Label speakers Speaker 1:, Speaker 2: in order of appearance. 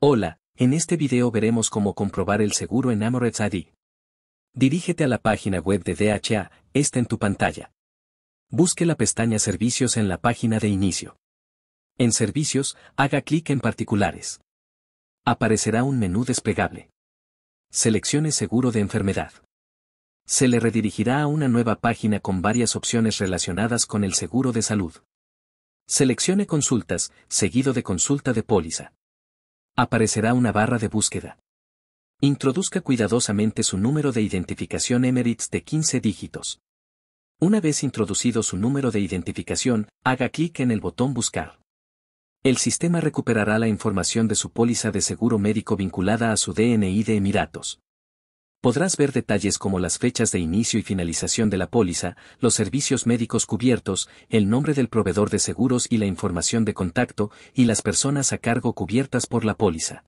Speaker 1: Hola, en este video veremos cómo comprobar el seguro en Amorets ID. Dirígete a la página web de DHA, esta en tu pantalla. Busque la pestaña Servicios en la página de inicio. En Servicios, haga clic en Particulares. Aparecerá un menú desplegable. Seleccione Seguro de enfermedad. Se le redirigirá a una nueva página con varias opciones relacionadas con el seguro de salud. Seleccione Consultas, seguido de Consulta de póliza. Aparecerá una barra de búsqueda. Introduzca cuidadosamente su número de identificación Emirates de 15 dígitos. Una vez introducido su número de identificación, haga clic en el botón Buscar. El sistema recuperará la información de su póliza de seguro médico vinculada a su DNI de Emiratos podrás ver detalles como las fechas de inicio y finalización de la póliza, los servicios médicos cubiertos, el nombre del proveedor de seguros y la información de contacto, y las personas a cargo cubiertas por la póliza.